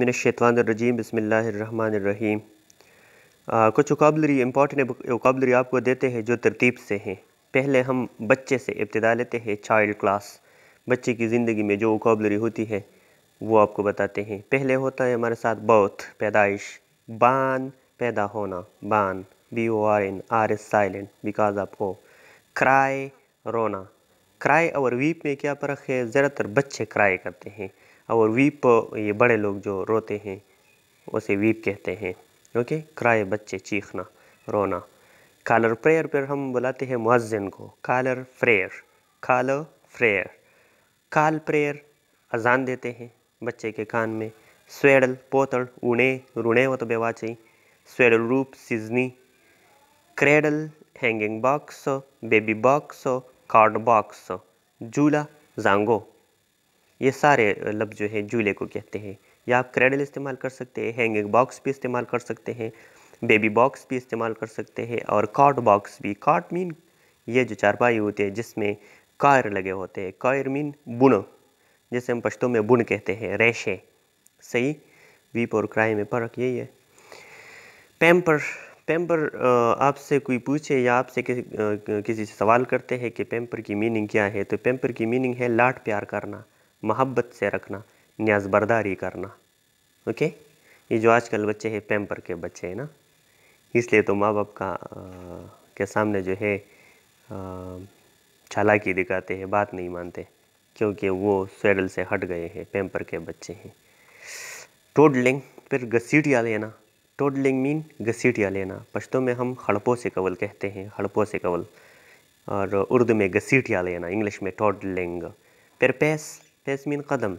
मिन शैतवानरजीम बसमीम कुछ वकाबलरी इम्पॉटेंट उकाबलरी आपको देते हैं जो तरतीब से हैं पहले हम बच्चे से इब्तदा लेते हैं चाइल्ड क्लास बच्चे की ज़िंदगी में जो वकाबलरी होती है वो आपको बताते हैं पहले होता है हमारे साथ बौथ पैदाइश बान पैदा होना born B O R N R is silent because आप हो क्राई रोना क्राई और वीप में क्या फ़र्क है ज़्यादातर बच्चे क्राई करते हैं और वीप ये बड़े लोग जो रोते हैं उसे वीप कहते हैं ओके क्राए बच्चे चीखना रोना कालर प्रेयर पर हम बुलाते हैं मुअज्जन को caller prayer caller prayer call prayer अजान देते हैं बच्चे के कान में स्वेडल पोतल उणे रुणे वो तो बेवाचे स्वेडल रूप सिजनी cradle hanging box baby box card box झूला जांगो ये सारे लफ्ज़ जो है झूले को कहते हैं या आप क्रेडल इस्तेमाल कर सकते हैं हैंगिंग बॉक्स भी इस्तेमाल कर सकते हैं बेबी बॉक्स भी इस्तेमाल कर सकते हैं और कॉट बॉक्स भी कॉट मीन ये जो चारपाई होते हैं जिसमें कायर लगे होते हैं कायर मीन बुन जैसे हम पश्तों में बुन कहते हैं रेशे सही वीप और क्राई में फ़र्क यही है पैम्पर पैम्पर आपसे कोई पूछे या आपसे कि, किसी से सवाल करते हैं कि पैम्पर की मीनिंग क्या है तो पैम्पर की मीनिंग है लाट प्यार करना मोहब्बत से रखना न्याजबरदारी करना ओके ये जो आजकल बच्चे हैं पैम्पर के बच्चे हैं ना इसलिए तो माँ बाप का आ, के सामने जो है चालाकी दिखाते हैं बात नहीं मानते क्योंकि वो सैडल से हट गए हैं पैम्पर के बच्चे हैं टोडलिंग फिर घसीटिया लेना टोडलिंग मीन घसीटिया लेना पश्तों में हम हड़पों से कवल कहते हैं हड़पों से कवल और उर्दू में घसीटिया लेना इंग्लिश में टोडलिंग फिर पैस फेसमिन कदम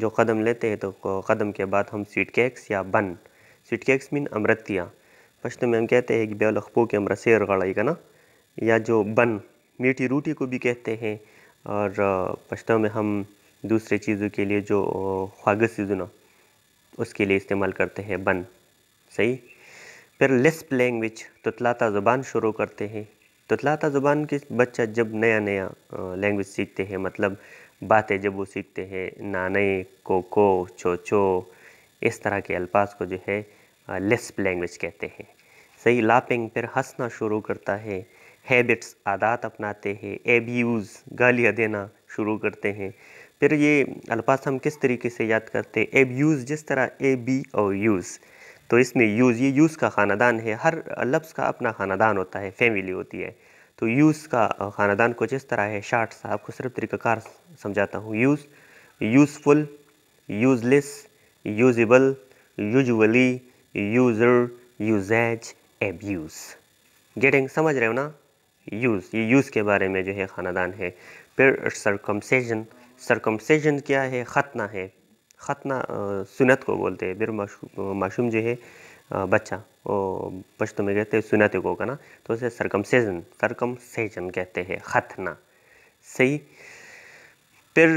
जो कदम लेते हैं तो कदम के बाद हम स्वीट केक्स या बन स्वीट केक्स मीन अमृतिया पश्चिम में हम कहते हैं कि बेलखबू के अमर शेर गड़ाई का ना या जो बन मीठी रोटी को भी कहते हैं और पश्चिम में हम दूसरे चीज़ों के लिए जो ख्वागस सीजना उसके लिए इस्तेमाल करते हैं बन सही फिर लिस्प लैंग्वेज तुतलाता ज़ुबान शुरू करते हैं तुतलाता ज़ुबान के बच्चा जब नया नया लैंग्वेज सीखते हैं मतलब बातें जब वो सीखते हैं नाने कोको चोचो इस तरह के अल्फाज को जो है लिस्प लैंग्वेज कहते हैं सही लापिंग फिर हंसना शुरू करता है हैबिट्स आदात अपनाते हैं एब्यूज़ गालियाँ देना शुरू करते हैं फिर ये अल्फाज हम किस तरीके से याद करते हैं एब्यूज़ जिस तरह ए बी और यूज़ तो इसमें यूज़ ये यूज़ का ख़ानदान है हर लफ्ज़ का अपना ख़ानदान होता है फैमिली होती है तो यूज़ का ख़ानदान कुछ इस तरह है शार्ट साहब को सिर्फ तरीक़ाकार समझाता हूँ use useful useless usable usually user usages abuse getting समझ रहे हो ना यूज़ ये यूज़ के बारे में जो है ख़ानदान है फिर सरकमसेजन सरकमसेजन क्या है ख़तना है ख़तना सुनत को बोलते हैं फिर मासूम जो है बच्चा वो पश्तो में कहते हैं सुनत को का ना तो उसे सरकमसेजन सरकमसेजन कहते हैं ख़तना सही फिर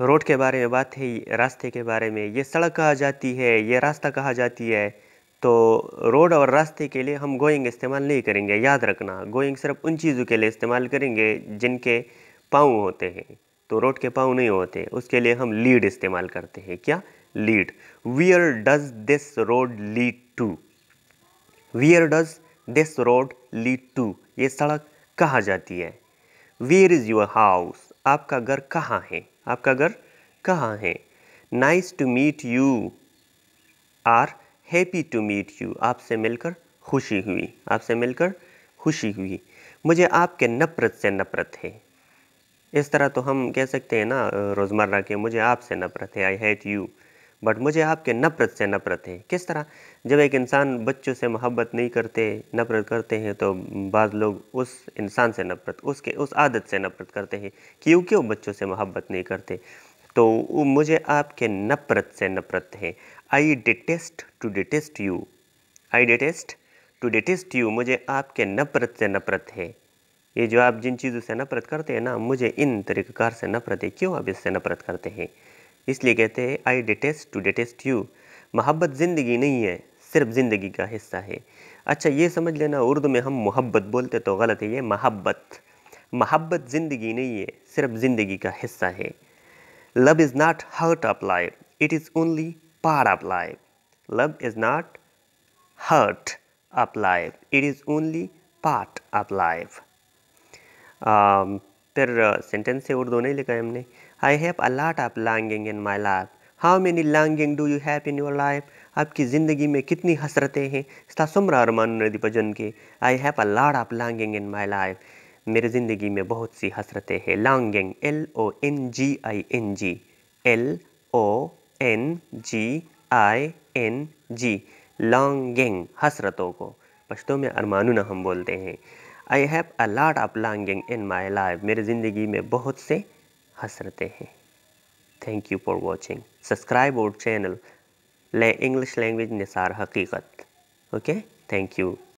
रोड के बारे में बात है रास्ते के बारे में ये सड़क कहा जाती है ये रास्ता कहा जाती है तो रोड और रास्ते के लिए हम गोइंग इस्तेमाल नहीं करेंगे याद रखना गोइंग सिर्फ उन चीज़ों के लिए इस्तेमाल करेंगे जिनके पाँव होते हैं तो रोड के पाँव नहीं होते उसके लिए हम लीड इस्तेमाल करते हैं क्या lead where does this road lead to where does this road lead to ये सड़क कहा जाती है वेयर इज़ योर हाउस आपका घर कहाँ है आपका घर कहाँ है nice to meet you are happy to meet you आपसे मिलकर खुशी हुई आपसे मिलकर खुशी हुई मुझे आपके नफरत से नफरत है इस तरह तो हम कह सकते हैं ना रोज़मर्रा के मुझे आपसे नफरत है आई हैट यू बट मुझे आपके नफरत से नफरत है किस तरह जब एक इंसान बच्चों से मोहब्बत नहीं करते नफरत करते हैं तो बाद लोग उस इंसान से नफरत उसके उस आदत से नफरत करते हैं क्यों क्यों बच्चों से मोहब्बत नहीं करते तो मुझे आपके नफरत से नफरत है I detest to detest you I detest to detest you मुझे आपके नफरत से नफरत है ये जो आप जिन चीज़ों से नफरत करते हैं ना मुझे इन तरीक़ार से नफरत है क्यों आप इससे नफरत करते हैं इसलिए कहते हैं I detest to detest you मोहब्बत ज़िंदगी नहीं है सिर्फ ज़िंदगी का हिस्सा है अच्छा ये समझ लेना उर्दू में हम मोहब्बत बोलते तो गलत है ये मोहब्बत मोहब्बत ज़िंदगी नहीं है सिर्फ ज़िंदगी का हिस्सा है love is not hurt of life it is only part of life love is not hurt of life it is only part of life फिर सेंटेंस से उर्दू नहीं लिखा है हमने I have a lot of longing in my life how many longing do you have in your life आपकी ज़िंदगी में कितनी हसरतें हैं सुमरा अरमान नदी भजन के I have a lot of longing in my life मेरी ज़िंदगी में बहुत सी हसरतें हैं longing L O N G I N G L O N G I N G longing हसरतों को पश्तों में अरमानुना हम बोलते हैं I have a lot of longing in my life मेरी ज़िंदगी में बहुत से हसरतें हैं thank you for watching subscribe और चैनल इंग्लिश लैंग्वेज निसार हकीकत ओके थैंक यू